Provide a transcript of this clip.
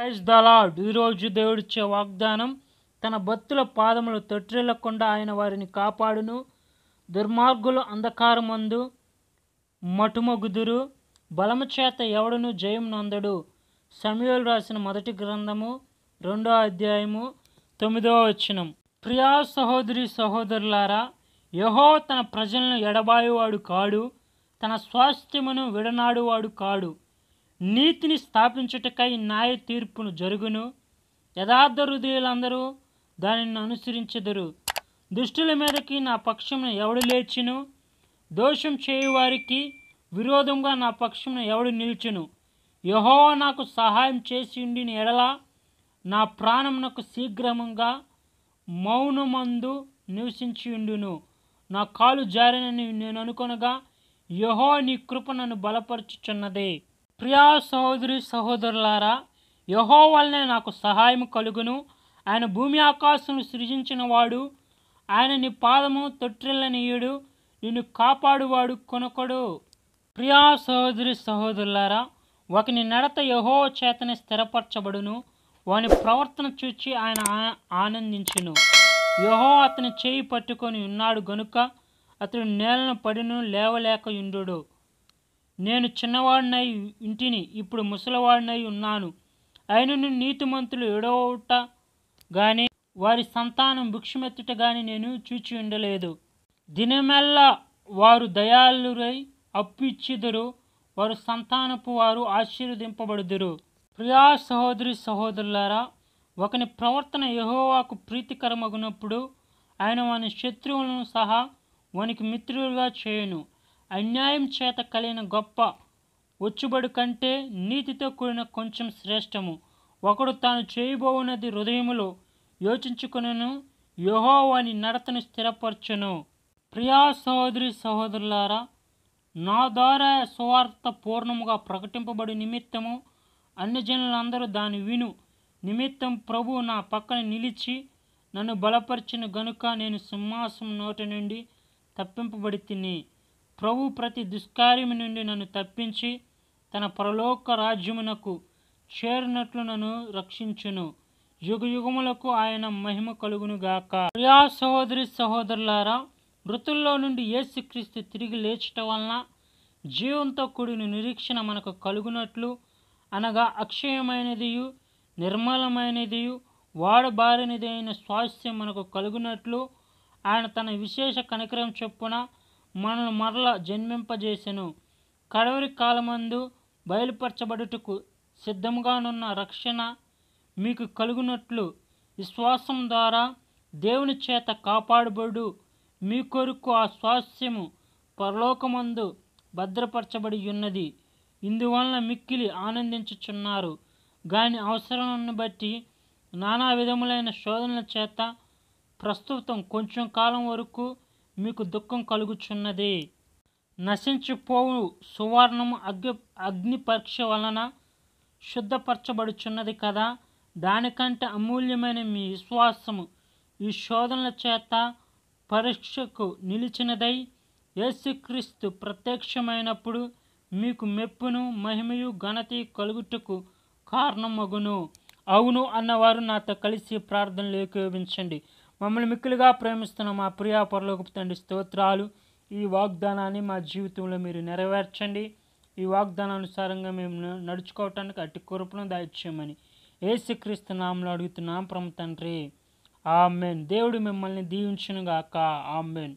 praise the Lord ఈరోజు దేవుడిచ్చే వాగ్దానం తన భక్తుల పాదములు తొట్టిల్లకుండా ఆయన వారిని కాపాడును దుర్మార్గులు అంధకారమందు మటుమగుదురు బలము చేత ఎవడును జయం నందడు సమయలు రాసిన మొదటి గ్రంథము రెండో అధ్యాయము తొమ్మిదవ వచనం ప్రియా సహోదరి సహోదరులారా యహో తన ప్రజలను ఎడబాయువాడు కాడు తన స్వాస్థ్యమును విడనాడువాడు కాడు నీతిని స్థాపించుటకై న్యాయ తీర్పును జరుగును యథార్థ హృదయులందరూ దానిని అనుసరించెదరు దుష్టుల మీదకి నా పక్షమును ఎవడు లేచును దోషం చేయువారికి విరోధంగా నా పక్షమును ఎవడు నిలిచును యహో నాకు సహాయం చేసి ఉండిన ఎడలా నా ప్రాణమునకు శీఘ్రముగా మౌనమందు నివసించియుండును నా కాలు జారినని నేను అనుకొనగా యహో నీ కృప నన్ను బలపరుచుచున్నదే ప్రియా సహోదరి సహోదరులారా యహో వల్లనే నాకు సహాయం కలుగును ఆయన భూమి ఆకాశం సృజించిన వాడు ఆయన నీ పాదము తొట్టిల్లనీయుడు నిన్ను కాపాడువాడు కొనకడు ప్రియా సహోదరి సహోదరులారా ఒకని నడత యహో చేతని స్థిరపరచబడును వాని ప్రవర్తన చూచి ఆయన ఆనందించును యహో అతని చేయి పట్టుకొని ఉన్నాడు గనుక అతడు నేలను పడిను లేవలేక ఇండు నేను చిన్నవాడినై ఇంటిని ఇప్పుడు ముసలివాడినై ఉన్నాను అయినను నీతిమంతులు ఎడవట గాని వారి సంతానం భిక్షమెత్తుట గాని నేను చూచి ఉండలేదు దినమెల్లా వారు దయాలురై అప్పు ఇచ్చిదురు వారు సంతానపు వారు ఆశీర్వదింపబడుదురు ప్రియా సహోదరి సహోదరులారా ఒకని ప్రవర్తన యహోవాకు ప్రీతికరమగునప్పుడు ఆయన వాని శత్రువులను సహా వానికి మిత్రులుగా చేయను అన్యాయం చేత కలిగిన గొప్ప ఒచ్చుబడి కంటే నీతితో కూడిన కొంచెం శ్రేష్టము ఒకడు తాను చేయబోవున్నది హృదయములో యోచించుకునను అని నడతను స్థిరపరచును ప్రియా సహోదరి సహోదరులారా నా ద్వారా సువార్త పూర్ణముగా ప్రకటింపబడి నిమిత్తము జనులందరూ దాని విను నిమిత్తం ప్రభు నా పక్కన నిలిచి నన్ను బలపరిచిన గనుక నేను సింహాసం నోటి నుండి తప్పింపబడి తిని ప్రభు ప్రతి దుష్కార్యము నుండి నన్ను తప్పించి తన పరలోక రాజ్యమునకు చేరినట్లు నన్ను రక్షించును యుగ యుగములకు ఆయన మహిమ కలుగునుగాక ప్రియా సహోదరి సహోదరులారా మృతుల్లో నుండి క్రీస్తు తిరిగి లేచటం వలన జీవంతో కూడిన నిరీక్షణ మనకు కలుగునట్లు అనగా అక్షయమైనదియు నిర్మలమైనదియు వాడబారినది అయిన స్వాస్థ్యం మనకు కలుగునట్లు ఆయన తన విశేష కనికరం చొప్పున మనను మరల జన్మింపజేసెను కడవరి కాలమందు బయలుపరచబడుటకు సిద్ధముగానున్న రక్షణ మీకు కలుగునట్లు విశ్వాసం ద్వారా దేవుని చేత కాపాడబడు మీ కొరకు ఆ స్వాస్యము పరలోకమందు భద్రపరచబడి ఉన్నది ఇందువలన మిక్కిలి ఆనందించుచున్నారు గాని అవసరాన్ని బట్టి నానా విధములైన శోధనల చేత ప్రస్తుతం కొంచెం కాలం వరకు మీకు దుఃఖం కలుగుచున్నది నశించిపోవు సువర్ణము అగ్ని అగ్ని పరీక్ష వలన శుద్ధపరచబడుచున్నది కదా దానికంటే అమూల్యమైన మీ విశ్వాసము ఈ శోధనల చేత పరీక్షకు నిలిచినదై యేసుక్రీస్తు ప్రత్యక్షమైనప్పుడు మీకు మెప్పును మహిమయు ఘనత కలుగుటకు కారణమగును అవును అన్నవారు నాతో కలిసి ప్రార్థనలు ఏకోవించండి మమ్మల్ని మిక్కులుగా ప్రేమిస్తున్న మా ప్రియా పరలోకపు తండ్రి స్తోత్రాలు ఈ వాగ్దానాన్ని మా జీవితంలో మీరు నెరవేర్చండి ఈ వాగ్దానానుసారంగా మేము నడుచుకోవటానికి అట్టి కురపను దాయిచ్చేయమని ఏసుక్రీస్తు నామలు అడుగుతున్నాం ప్రమ తండ్రి ఆమెన్ దేవుడు మిమ్మల్ని దీవించునుగాక ఆమెన్